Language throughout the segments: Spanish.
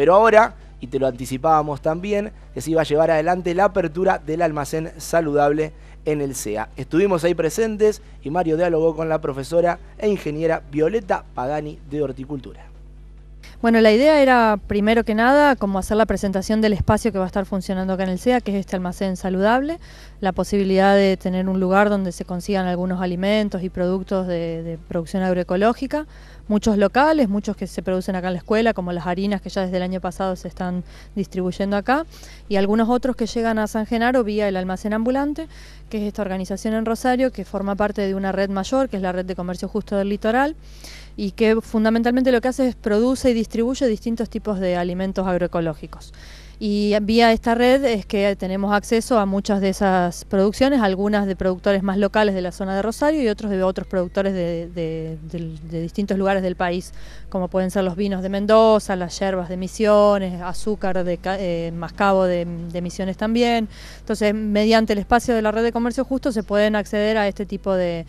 Pero ahora, y te lo anticipábamos también, que se iba a llevar adelante la apertura del almacén saludable en el SEA. Estuvimos ahí presentes y Mario dialogó con la profesora e ingeniera Violeta Pagani de Horticultura. Bueno, la idea era primero que nada como hacer la presentación del espacio que va a estar funcionando acá en el SEA, que es este almacén saludable, la posibilidad de tener un lugar donde se consigan algunos alimentos y productos de, de producción agroecológica, muchos locales, muchos que se producen acá en la escuela, como las harinas que ya desde el año pasado se están distribuyendo acá, y algunos otros que llegan a San Genaro vía el almacén ambulante, que es esta organización en Rosario que forma parte de una red mayor, que es la red de comercio justo del litoral y que fundamentalmente lo que hace es produce y distribuye distintos tipos de alimentos agroecológicos. Y vía esta red es que tenemos acceso a muchas de esas producciones, algunas de productores más locales de la zona de Rosario y otros de otros productores de, de, distintos lugares del país, como pueden ser los vinos de Mendoza, las yerbas de Misiones, azúcar de eh, mascabo de, Misiones también. Entonces, mediante el espacio de la red de comercio justo se pueden acceder a este tipo de,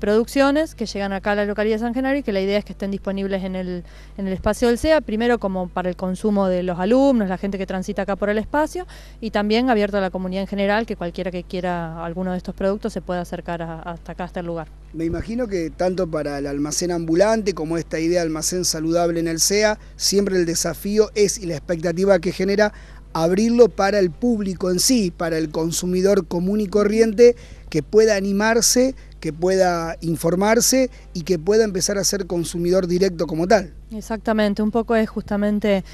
producciones que llegan acá a la localidad de San Genaro y que la idea es que estén disponibles en el, en el espacio del SEA, primero como para el consumo de los alumnos, la gente que transita acá por el espacio y también abierto a la comunidad en general, que cualquiera que quiera alguno de estos productos se pueda acercar hasta acá, hasta el lugar. Me imagino que tanto para el almacén ambulante como esta idea de almacén saludable en el SEA, siempre el desafío es y la expectativa que genera abrirlo para el público en sí, para el consumidor común y corriente, que pueda animarse, que pueda informarse y que pueda empezar a ser consumidor directo como tal. Exactamente, un poco es justamente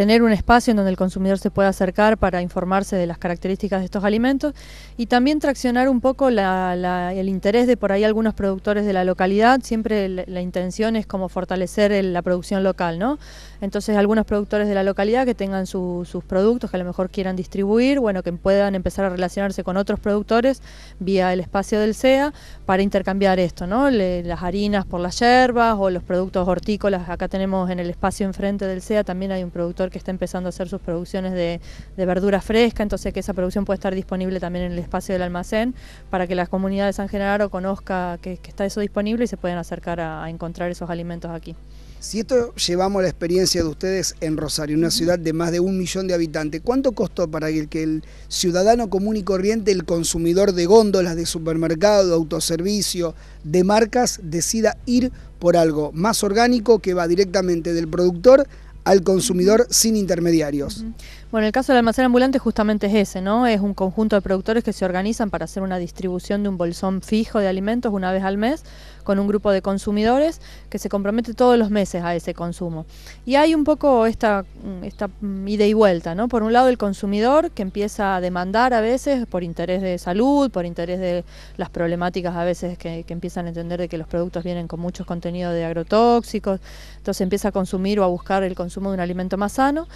tener un espacio en donde el consumidor se pueda acercar para informarse de las características de estos alimentos y también traccionar un poco el interés de por ahí algunos productores de la localidad. Siempre la, intención es como fortalecer la producción local, ¿no? Entonces algunos productores de la localidad que tengan sus productos que a lo mejor quieran distribuir, bueno, que puedan empezar a relacionarse con otros productores vía el espacio del sea para intercambiar esto, ¿no? las harinas por las hierbas o los productos hortícolas. Acá tenemos en el espacio enfrente del sea también hay un productor que está empezando a hacer sus producciones de, verdura fresca, entonces que esa producción puede estar disponible también en el espacio del almacén para que las comunidades de San Genaro conozca que, está eso disponible y se puedan acercar a, encontrar esos alimentos aquí. Si esto llevamos la experiencia de ustedes en Rosario, una ciudad de más de un millón de habitantes, ¿cuánto costó para que el ciudadano común y corriente, el consumidor de góndolas, de supermercado, de autoservicio, de marcas, decida ir por algo más orgánico que va directamente del productor al consumidor sin intermediarios. Bueno, el caso del almacén ambulante justamente es ese, ¿no? Es un conjunto de productores que se organizan para hacer una distribución de un bolsón fijo de alimentos una vez al mes con un grupo de consumidores que se compromete todos los meses a ese consumo. Y hay un poco esta, mm, esta mm, ida y vuelta, ¿no? Por un lado el consumidor que empieza a demandar a veces por interés de salud, por interés de las problemáticas a veces que, que empiezan a entender de que los productos vienen con muchos contenidos de agrotóxicos, entonces empieza a consumir o a buscar el consumo de un alimento más sano.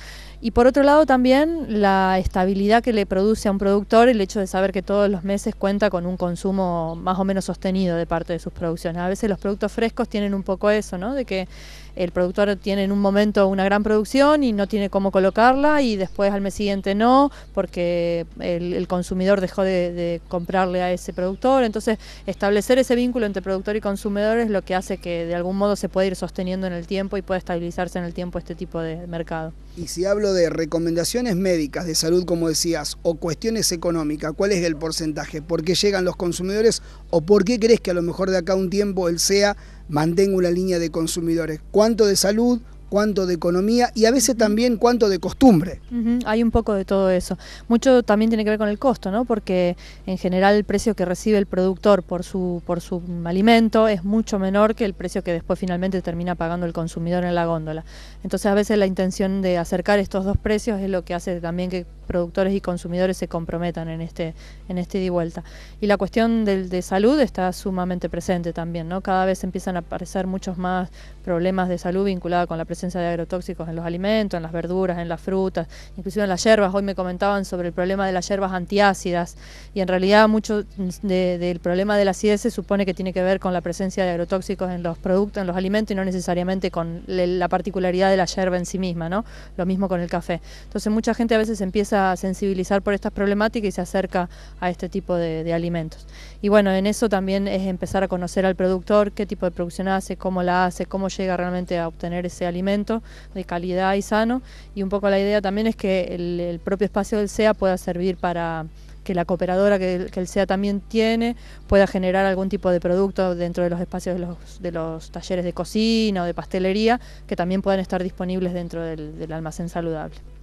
Y por otro lado también también la estabilidad que le produce a un productor el hecho de saber que todos los meses cuenta con un consumo más o menos sostenido de parte de sus producciones. A veces los productos frescos tienen un poco eso, ¿no? De que el productor tiene en un momento una gran producción y no tiene cómo colocarla y después al mes siguiente no, porque el, consumidor dejó de, comprarle a ese productor. Entonces, establecer ese vínculo entre productor y consumidor es lo que hace que de algún modo se pueda ir sosteniendo en el tiempo y pueda estabilizarse en el tiempo este tipo de mercado. Y si hablo de recomendaciones médicas, de salud, como decías, o cuestiones económicas, ¿cuál es el porcentaje? ¿Por qué llegan los consumidores o por qué crees que a lo mejor de acá un tiempo él sea mantengo una línea de consumidores. ¿Cuánto de salud? cuánto de economía y a veces también cuánto de costumbre. hay un poco de todo eso. Mucho también tiene que ver con el costo, ¿no? Porque en general el precio que recibe el productor por su por su alimento es mucho menor que el precio que después finalmente termina pagando el consumidor en la góndola. Entonces a veces la intención de acercar estos dos precios es lo que hace también que productores y consumidores se comprometan en este, en este ida y vuelta. Y la cuestión de, salud está sumamente presente también, ¿no? Cada vez empiezan a aparecer muchos más problemas de salud vinculados con la presencia de agrotóxicos en los alimentos, en las verduras, en las frutas, inclusive en las hierbas. Hoy me comentaban sobre el problema de las hierbas antiácidas y en realidad mucho del problema de la acidez se supone que tiene que ver con la presencia de agrotóxicos en los productos, en los alimentos y no necesariamente con la particularidad de la hierba en sí misma, ¿no? Lo mismo con el café. Entonces mucha gente a veces empieza a sensibilizar por estas problemáticas y se acerca a este tipo de, alimentos. Y bueno, en eso también es empezar a conocer al productor, qué tipo de producción hace, cómo la hace, cómo llega realmente a obtener ese alimento de calidad y sano. Y un poco la idea también es que el, propio espacio del SEA pueda servir para que la cooperadora que, el SEA también tiene pueda generar algún tipo de producto dentro de los espacios de los, talleres de cocina o de pastelería que también puedan estar disponibles dentro del almacén saludable.